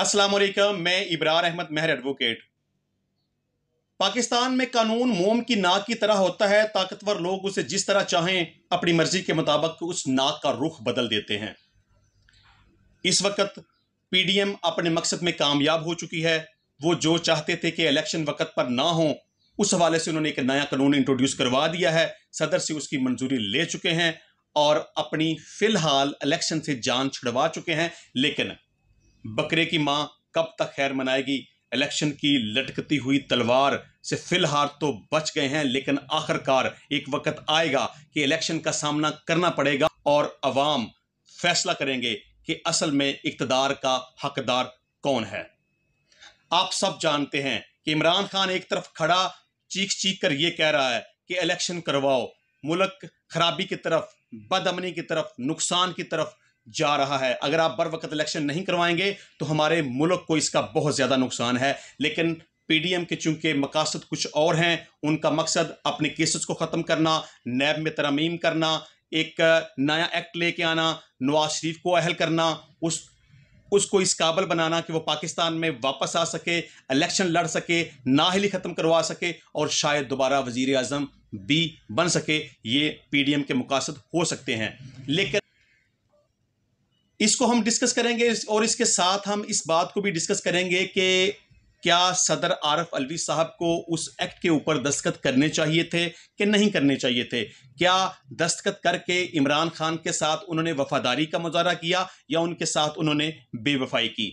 अस्सलाम वालेकुम मैं इब्रार अहमद मेहर एडवोकेट पाकिस्तान में कानून मोम की नाक की तरह होता है ताकतवर लोग उसे जिस तरह चाहें अपनी मर्जी के मुताबिक उस नाक का रुख बदल देते हैं इस वक्त पीडीएम अपने मकसद में कामयाब हो चुकी है वो जो चाहते थे कि इलेक्शन वक्त पर ना हो उस हवाले से उन्होंने एक नया कानून इंट्रोड्यूस करवा दिया है सदर से उसकी मंजूरी ले चुके हैं और अपनी फिलहाल इलेक्शन से जान छुड़वा चुके हैं लेकिन बकरे की माँ कब तक खैर मनाएगी इलेक्शन की लटकती हुई तलवार से फिलहाल तो बच गए हैं लेकिन आखिरकार एक वक्त आएगा कि इलेक्शन का सामना करना पड़ेगा और अवाम फैसला करेंगे कि असल में इकतदार का हकदार कौन है आप सब जानते हैं कि इमरान खान एक तरफ खड़ा चीख चीख कर ये कह रहा है कि इलेक्शन करवाओ मुल्क खराबी की तरफ बदअमनी की तरफ नुकसान की तरफ जा रहा है अगर आप बर वक्त इलेक्शन नहीं करवाएंगे तो हमारे मुल्क को इसका बहुत ज़्यादा नुकसान है लेकिन पीडीएम के चूंकि मकासद कुछ और हैं उनका मकसद अपने केसेस को ख़त्म करना नैब में तरमीम करना एक नया एक्ट लेके आना नवाज शरीफ को अहल करना उस उसको इस काबल बनाना कि वो पाकिस्तान में वापस आ सके इलेक्शन लड़ सके नाहली ख़त्म करवा सके और शायद दोबारा वजीर अजम भी बन सके ये पीडीएम के मुकासद हो सकते हैं लेकिन इसको हम डिस्कस करेंगे और इसके साथ हम इस बात को भी डिस्कस करेंगे कि क्या सदर आरफ अलवी साहब को उस एक्ट के ऊपर दस्तखत करने चाहिए थे कि नहीं करने चाहिए थे क्या दस्तखत करके इमरान खान के साथ उन्होंने वफादारी का मुजाहरा किया या उनके साथ उन्होंने बेवफाई की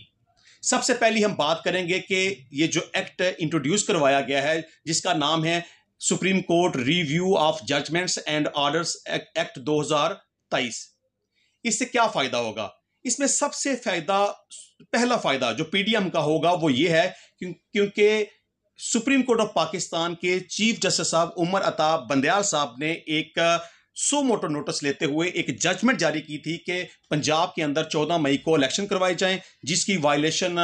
सबसे पहली हम बात करेंगे कि ये जो एक्ट इंट्रोड्यूस करवाया गया है जिसका नाम है supreme court review of judgments and orders act दो इससे क्या फायदा होगा इसमें सबसे फायदा पहला फायदा जो पीडीएम का होगा वो ये है क्योंकि सुप्रीम कोर्ट ऑफ पाकिस्तान के चीफ जस्टिस साहब उमर अताब बंदयाल साहब ने एक सो मोटो नोटिस लेते हुए एक जजमेंट जारी की थी कि पंजाब के अंदर 14 मई को इलेक्शन करवाए जाएं जिसकी वायलेशन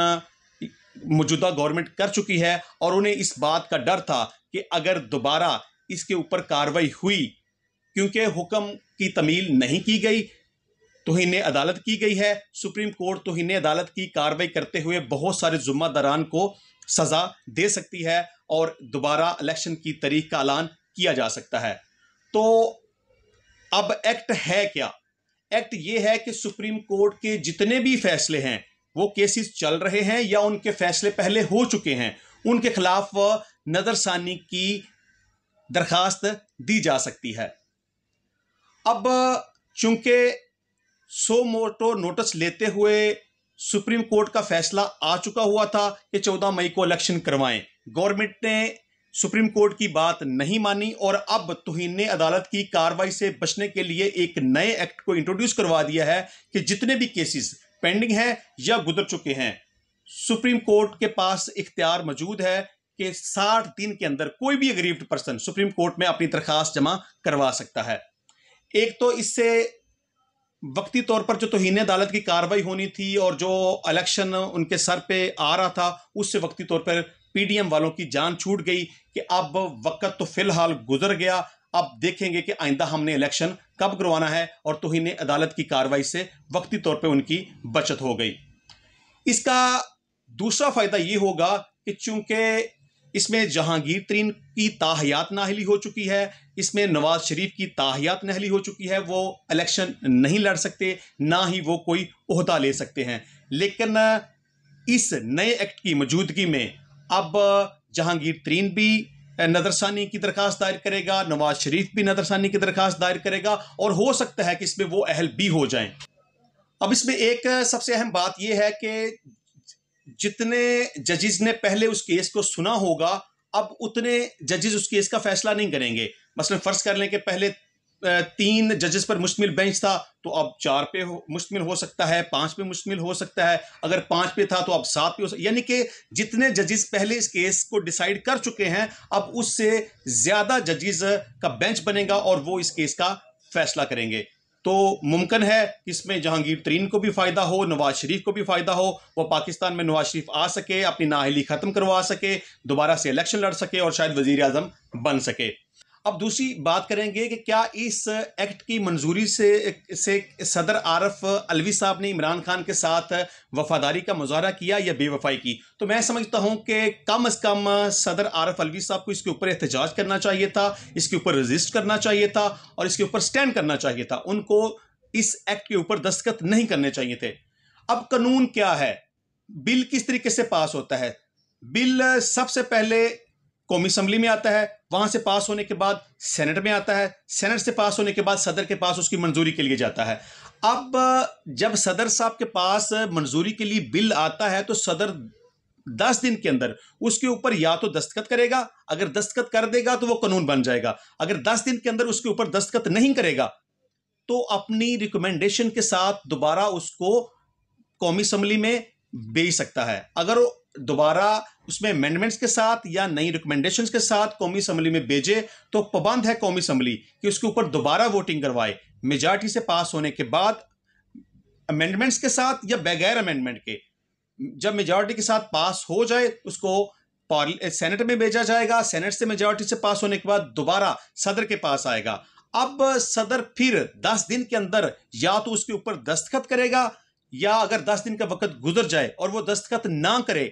मौजूदा गवर्नमेंट कर चुकी है और उन्हें इस बात का डर था कि अगर दोबारा इसके ऊपर कार्रवाई हुई क्योंकि हुक्म की तमील नहीं की गई तोहिन अदालत की गई है सुप्रीम कोर्ट तोहिन अदालत की कार्रवाई करते हुए बहुत सारे दरान को सज़ा दे सकती है और दोबारा इलेक्शन की तारीख का ऐलान किया जा सकता है तो अब एक्ट है क्या एक्ट ये है कि सुप्रीम कोर्ट के जितने भी फैसले हैं वो केसेस चल रहे हैं या उनके फैसले पहले हो चुके हैं उनके खिलाफ नज़रसानी की दरखास्त दी जा सकती है अब चूंकि सो मोटो नोटिस लेते हुए सुप्रीम कोर्ट का फैसला आ चुका हुआ था कि 14 मई को इलेक्शन करवाएं गवर्नमेंट ने सुप्रीम कोर्ट की बात नहीं मानी और अब तुहिन ने अदालत की कार्रवाई से बचने के लिए एक नए एक्ट को इंट्रोड्यूस करवा दिया है कि जितने भी केसेस पेंडिंग हैं या गुजर चुके हैं सुप्रीम कोर्ट के पास इख्तियार मौजूद है कि साठ दिन के अंदर कोई भी अग्रीव्ड पर्सन सुप्रीम कोर्ट में अपनी दरखास्त जमा करवा सकता है एक तो इससे वक्ती तौर पर जो तोहन अदालत की कार्रवाई होनी थी और जो इलेक्शन उनके सर पे आ रहा था उससे वक्ती तौर पर पीडीएम वालों की जान छूट गई कि अब वक्त तो फिलहाल गुजर गया अब देखेंगे कि आइंदा हमने इलेक्शन कब करवाना है और तोहन अदालत की कार्रवाई से वक्ती तौर पर उनकी बचत हो गई इसका दूसरा फ़ायदा ये होगा कि चूंकि इसमें जहांगीर तरीन की ताहयात नाहली हो चुकी है इसमें नवाज शरीफ की ताहयात नहली हो चुकी है वो इलेक्शन नहीं लड़ सकते ना ही वो कोई उहदा ले सकते हैं लेकिन इस नए एक्ट की मौजूदगी में अब जहांगीर तरीन भी नदरसानी की दरख्वास्त दायर करेगा नवाज शरीफ भी नदरसानी की दरख्वास्त दायर करेगा और हो सकता है कि इसमें वो अहल भी हो जाएं अब इसमें एक सबसे अहम बात यह है कि जितने जजेस ने पहले उस केस को सुना होगा अब उतने जजेज उस केस का फैसला नहीं करेंगे मसलन फ़र्ज़ कर लें कि पहले तीन जजेस पर मुश्तमिल बेंच था तो अब चार पे मुश्तमिल हो सकता है पाँच पे मुश्तमिल हो सकता है अगर पाँच पे था तो अब सात पे हो सकता यानी कि जितने जजेस पहले इस केस को डिसाइड कर चुके हैं अब उससे ज़्यादा जजेस का बेंच बनेगा और वो इस केस का फैसला करेंगे तो मुमकिन है इसमें जहांगीर तरीन को भी फ़ायदा हो नवाज शरीफ को भी फ़ायदा हो वह पाकिस्तान में नवाज शरीफ आ सके अपनी नाहली ख़त्म करवा सके दोबारा से इलेक्शन लड़ सके और शायद वजीर अजम बन सके अब दूसरी बात करेंगे कि क्या इस एक्ट की मंजूरी से से सदर आरफ अलवी साहब ने इमरान खान के साथ वफादारी का मुजाहरा किया या बेवफाई की तो मैं समझता हूं कि कम अज़ कम सदर आरफ अलवी साहब को इसके ऊपर एहतजाज करना चाहिए था इसके ऊपर रजिस्ट करना चाहिए था और इसके ऊपर स्टैंड करना चाहिए था उनको इस एक्ट के ऊपर दस्तखत नहीं करने चाहिए थे अब कानून क्या है बिल किस तरीके से पास होता है बिल सबसे पहले कौमी असम्बली में आता है वहां से पास होने के बाद सेनेट में आता है सेनेट से पास होने के बाद सदर के पास उसकी मंजूरी के लिए जाता है अब जब सदर साहब के पास मंजूरी के लिए बिल आता है तो सदर दस दिन के अंदर उसके ऊपर या तो दस्तखत करेगा अगर दस्तखत कर देगा तो वो कानून बन जाएगा अगर दस दिन के अंदर उसके ऊपर दस्तखत नहीं करेगा तो अपनी रिकमेंडेशन के साथ दोबारा उसको कौमी असम्बली में बेच सकता है अगर दोबारा उसमें अमेंडमेंट्स के साथ या नई रिकमेंडेशन के साथ कौमी असम्बली में भेजे तो पाबंद है कौमी असम्बली कि उसके ऊपर दोबारा वोटिंग करवाए मेजॉरिटी से पास होने के बाद अमेंडमेंट्स के साथ या बगैर अमेंडमेंट के जब मेजॉरिटी के साथ पास हो जाए उसको सेनेट में भेजा जाएगा सेनेट से मेजॉरिटी से पास होने के बाद दोबारा सदर के पास आएगा अब सदर फिर दस दिन के अंदर या तो उसके ऊपर दस्तखत करेगा या अगर दस दिन का वक्त गुजर जाए और वो दस्तखत ना करे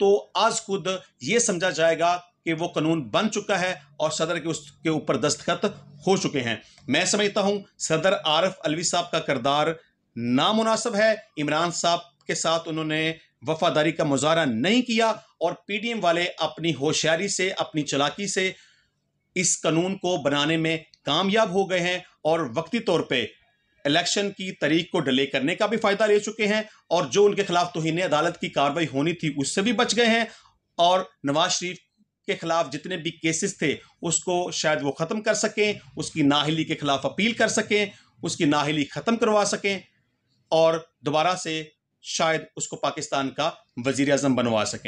तो आज खुद ये समझा जाएगा कि वो कानून बन चुका है और सदर के उसके ऊपर दस्तखत हो चुके हैं मैं समझता हूँ सदर आरफ अलवी साहब का किरदार नामुनासब है इमरान साहब के साथ उन्होंने वफादारी का मुजाहरा नहीं किया और पीडीएम वाले अपनी होशियारी से अपनी चलाकी से इस कानून को बनाने में कामयाब हो गए हैं और वक्ती तौर पर इलेक्शन की तारीख को डिले करने का भी फायदा ले चुके हैं और जो उनके खिलाफ तोहिने अदालत की कार्रवाई होनी थी उससे भी बच गए हैं और नवाज शरीफ के खिलाफ जितने भी केसेस थे उसको शायद वो ख़त्म कर सकें उसकी नाहली के खिलाफ अपील कर सकें उसकी नाहली ख़त्म करवा सकें और दोबारा से शायद उसको पाकिस्तान का वजीर अजम बनवा सकें